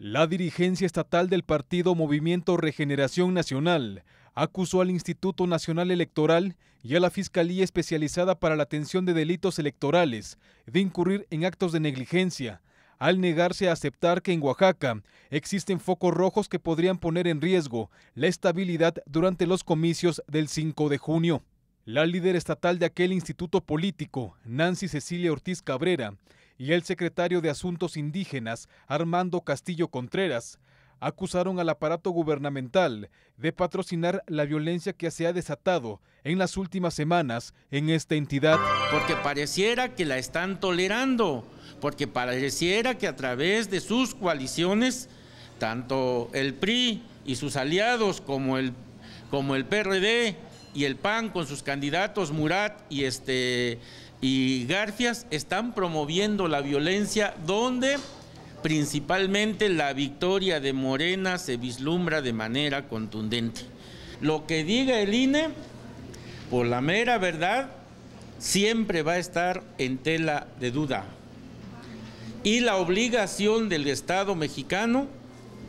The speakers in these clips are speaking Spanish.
La dirigencia estatal del partido Movimiento Regeneración Nacional acusó al Instituto Nacional Electoral y a la Fiscalía Especializada para la Atención de Delitos Electorales de incurrir en actos de negligencia, al negarse a aceptar que en Oaxaca existen focos rojos que podrían poner en riesgo la estabilidad durante los comicios del 5 de junio. La líder estatal de aquel instituto político, Nancy Cecilia Ortiz Cabrera, y el secretario de Asuntos Indígenas, Armando Castillo Contreras, acusaron al aparato gubernamental de patrocinar la violencia que se ha desatado en las últimas semanas en esta entidad. Porque pareciera que la están tolerando, porque pareciera que a través de sus coaliciones, tanto el PRI y sus aliados como el, como el PRD y el PAN con sus candidatos Murat y este y Garfias están promoviendo la violencia donde principalmente la victoria de Morena se vislumbra de manera contundente. Lo que diga el INE, por la mera verdad, siempre va a estar en tela de duda. Y la obligación del Estado mexicano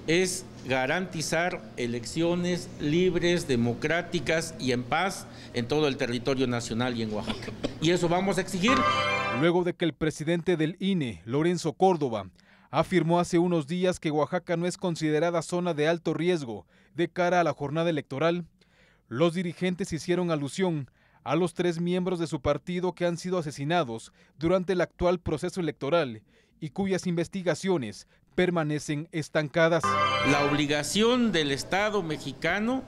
es garantizar elecciones libres, democráticas y en paz en todo el territorio nacional y en Oaxaca. Y eso vamos a exigir. Luego de que el presidente del INE, Lorenzo Córdoba, afirmó hace unos días que Oaxaca no es considerada zona de alto riesgo de cara a la jornada electoral, los dirigentes hicieron alusión a los tres miembros de su partido que han sido asesinados durante el actual proceso electoral y cuyas investigaciones permanecen estancadas. La obligación del Estado mexicano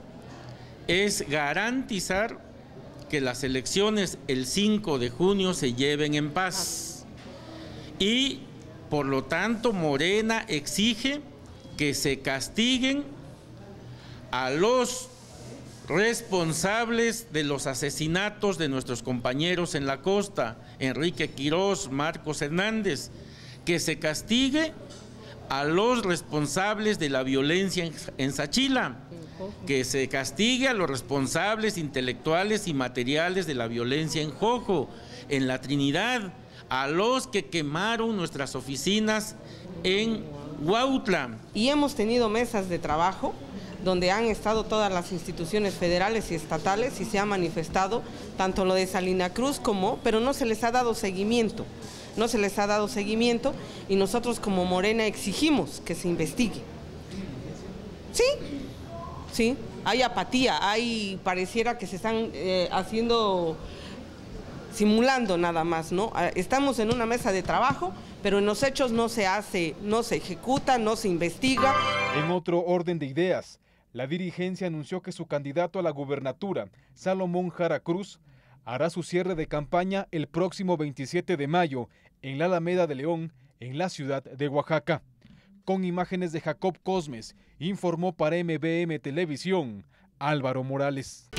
es garantizar que las elecciones el 5 de junio se lleven en paz. Y por lo tanto Morena exige que se castiguen a los responsables de los asesinatos de nuestros compañeros en la costa, Enrique Quirós, Marcos Hernández, que se castigue a los responsables de la violencia en Sachila, que se castigue a los responsables intelectuales y materiales de la violencia en Jojo, en la Trinidad, a los que quemaron nuestras oficinas en guautla Y hemos tenido mesas de trabajo donde han estado todas las instituciones federales y estatales y se ha manifestado tanto lo de Salina Cruz como, pero no se les ha dado seguimiento, no se les ha dado seguimiento y nosotros como Morena exigimos que se investigue. Sí, sí, hay apatía, hay, pareciera que se están eh, haciendo, simulando nada más, ¿no? Ah, estamos en una mesa de trabajo pero en los hechos no se hace, no se ejecuta, no se investiga. En otro orden de ideas, la dirigencia anunció que su candidato a la gubernatura, Salomón Jara Cruz, hará su cierre de campaña el próximo 27 de mayo en la Alameda de León, en la ciudad de Oaxaca. Con imágenes de Jacob Cosmes, informó para MBM Televisión Álvaro Morales.